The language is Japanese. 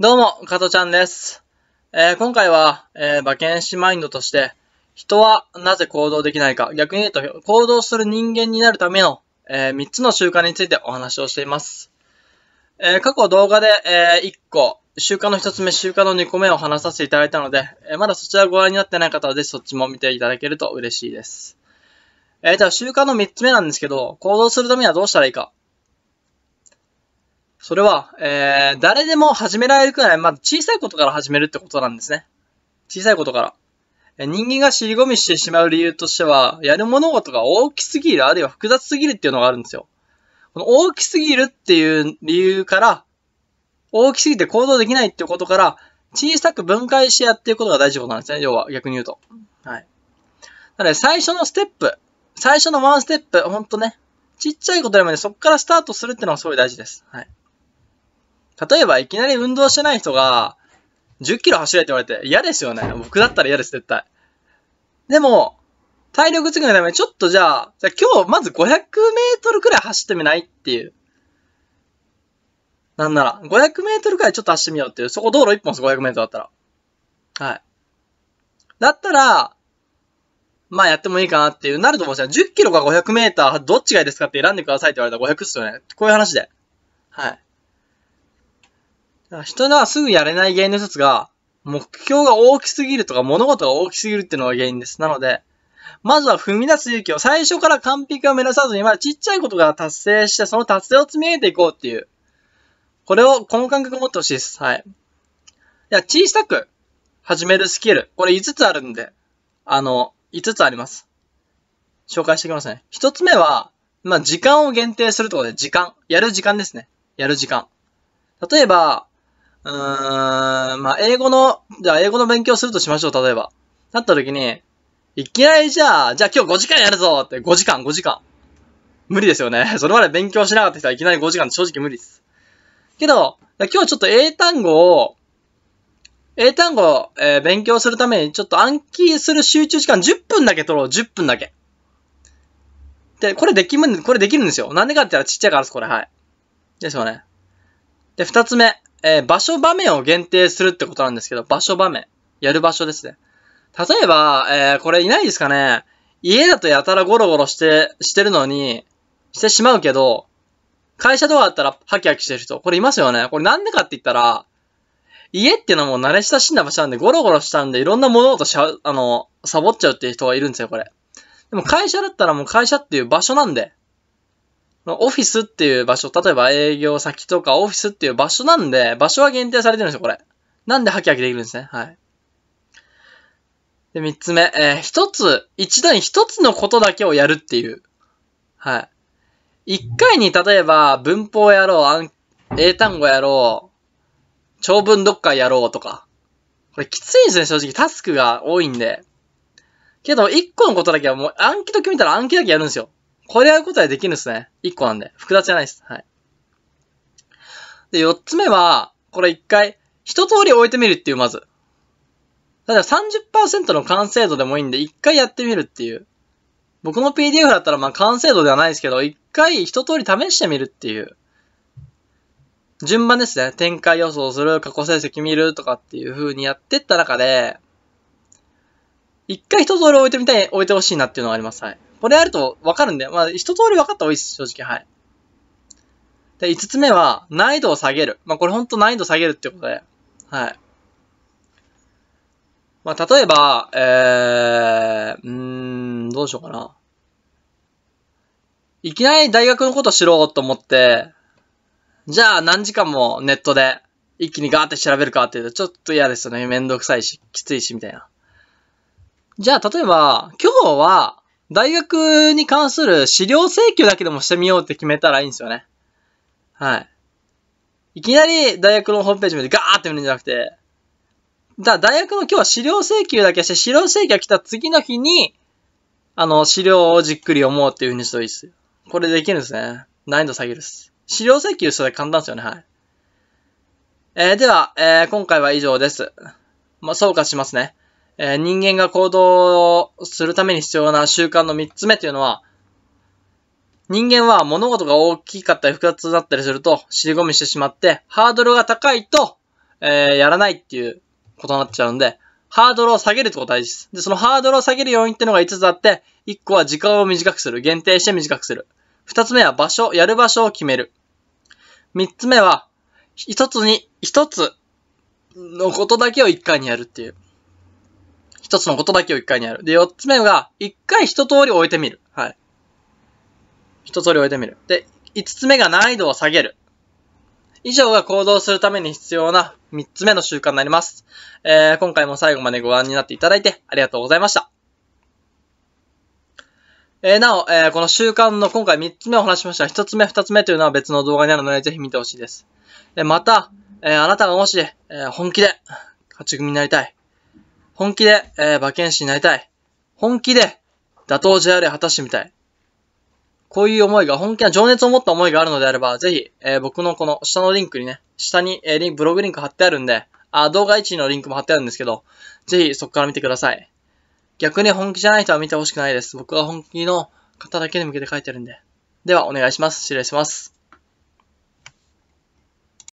どうも、加トちゃんです。えー、今回は、えー、馬券師マインドとして、人はなぜ行動できないか、逆に言うと、行動する人間になるための、えー、3つの習慣についてお話をしています。え過去動画で、え1個、習慣の1つ目、習慣の2個目を話させていただいたので、えまだそちらご覧になってない方はぜひそっちも見ていただけると嬉しいです。えー、では習慣の3つ目なんですけど、行動するためにはどうしたらいいか。それは、えー、誰でも始められるくらい、まず小さいことから始めるってことなんですね。小さいことから。え人間が尻込みしてしまう理由としては、やる物事が大きすぎる、あるいは複雑すぎるっていうのがあるんですよ。この大きすぎるっていう理由から、大きすぎて行動できないっていうことから、小さく分解してやっていくことが大事ことなんですね。要は逆に言うと。はい。なので最初のステップ、最初のワンステップ、ほんとね、ちっちゃいことでもね、そこからスタートするっていうのがすごい大事です。はい。例えばいきなり運動してない人が、10キロ走れって言われて、嫌ですよね。僕だったら嫌です、絶対。でも、体力つくのために、ちょっとじゃあ、じゃあ今日まず500メートルくらい走ってみないっていう。なんなら、500メートルくらいちょっと走ってみようっていう。そこ道路1本です、500メートルだったら。はい。だったら、まあやってもいいかなっていう、なると思うんですよ。10キロか500メーター、どっちがいいですかって選んでくださいって言われたら500っすよね。こういう話で。はい。人のはすぐやれない原因の一つが、目標が大きすぎるとか物事が大きすぎるっていうのが原因です。なので、まずは踏み出す勇気を最初から完璧を目指さずに、まあちっちゃいことから達成して、その達成を積み上げていこうっていう。これを、この感覚を持ってほしいです。はい。いや、小さく始めるスキル。これ5つあるんで、あの、5つあります。紹介していきますね。1つ目は、まあ時間を限定するところで、時間。やる時間ですね。やる時間。例えば、うーん、まあ、英語の、じゃあ英語の勉強するとしましょう、例えば。なった時に、いきなりじゃあ、じゃあ今日5時間やるぞって、5時間、5時間。無理ですよね。それまで勉強しなかった人はいきなり5時間って正直無理です。けど、今日ちょっと英単語を、英単語を、えー、勉強するためにちょっと暗記する集中時間10分だけ取ろう、10分だけ。で、これできむ、これできるんですよ。なんでかって言ったらちっちゃいからです、これ、はい。ですよね。で、二つ目。えー、場所場面を限定するってことなんですけど、場所場面。やる場所ですね。例えば、えー、これいないですかね家だとやたらゴロゴロして、してるのに、してしまうけど、会社とかだったらハキハキしてる人。これいますよね。これなんでかって言ったら、家っていうのはもう慣れ親しんだ場所なんで、ゴロゴロしたんで、いろんな物事しゃ、あの、サボっちゃうっていう人がいるんですよ、これ。でも会社だったらもう会社っていう場所なんで、オフィスっていう場所、例えば営業先とかオフィスっていう場所なんで、場所は限定されてるんですよ、これ。なんでハキハキできるんですね。はい。で、三つ目、えー、一つ、一度に一つのことだけをやるっていう。はい。一回に例えば、文法やろう、英単語やろう、長文読解やろうとか。これきついんですね、正直。タスクが多いんで。けど、一個のことだけはもう暗記と決めたら暗記だけやるんですよ。これやることはできるんですね。1個なんで。複雑じゃないです。はい。で、4つ目は、これ1回、一通り置いてみるっていう、まず。例えば30%の完成度でもいいんで、1回やってみるっていう。僕の PDF だったら、まあ完成度ではないですけど、1回一通り試してみるっていう。順番ですね。展開予想する、過去成績見るとかっていう風にやってった中で、一回一通り置いてみたい、置いてほしいなっていうのはあります。はい。これやるとわかるんで、まあ、一通り分かった方がいいです、正直、はい。で、5つ目は、難易度を下げる。まあ、これほんと難易度下げるってことで、はい。まあ、例えば、えー、うーん、どうしようかな。いきなり大学のこと知ろうと思って、じゃあ何時間もネットで一気にガーって調べるかっていうとちょっと嫌ですよね。めんどくさいし、きついし、みたいな。じゃあ例えば、今日は大学に関する資料請求だけでもしてみようって決めたらいいんですよね。はい。いきなり大学のホームページ見てガーって見るんじゃなくて、だ大学の今日は資料請求だけして、資料請求が来た次の日に、あの、資料をじっくり思うっていう風にしたらいいです。これできるんですね。難易度下げるっす。資料請求それ簡単ですよね、はい。えー、では、えー、今回は以上です。まあ、総括しますね。えー、人間が行動するために必要な習慣の3つ目というのは、人間は物事が大きかったり複雑だったりすると尻込みしてしまって、ハードルが高いと、えー、やらないっていうことになっちゃうんで、ハードルを下げるってことが大事です。で、そのハードルを下げる要因ってのが5つあって、1個は時間を短くする。限定して短くする。2つ目は場所、やる場所を決める。3つ目は、1つに、1つのことだけを1回にやるっていう。一つのことだけを一回にやる。で、四つ目が、一回一通り置いてみる。はい。一通り置いてみる。で、五つ目が難易度を下げる。以上が行動するために必要な三つ目の習慣になります。えー、今回も最後までご覧になっていただいてありがとうございました。えー、なお、えー、この習慣の今回3つ目を話しました。1つ目、2つ目というのは別の動画にあるので、ぜひ見てほしいです。えまた、えー、あなたがもし、え本気で勝ち組になりたい。本気で、えー、馬券師になりたい。本気で、打倒 JR 果たしてみたい。こういう思いが、本気な情熱を持った思いがあるのであれば、ぜひ、えー、僕のこの下のリンクにね、下に、えー、ブログリンク貼ってあるんで、あ、動画1のリンクも貼ってあるんですけど、ぜひそこから見てください。逆に本気じゃない人は見てほしくないです。僕は本気の方だけに向けて書いてるんで。では、お願いします。失礼します。